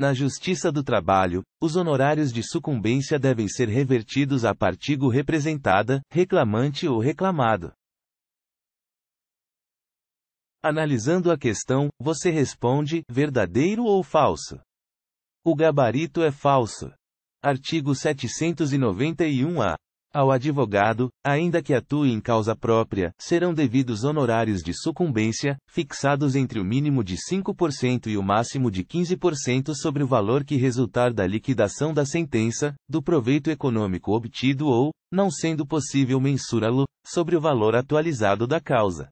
Na Justiça do Trabalho, os honorários de sucumbência devem ser revertidos a partigo representada, reclamante ou reclamado. Analisando a questão, você responde: verdadeiro ou falso? O gabarito é falso. Artigo 791-A. Ao advogado, ainda que atue em causa própria, serão devidos honorários de sucumbência, fixados entre o mínimo de 5% e o máximo de 15% sobre o valor que resultar da liquidação da sentença, do proveito econômico obtido ou, não sendo possível mensurá-lo, sobre o valor atualizado da causa.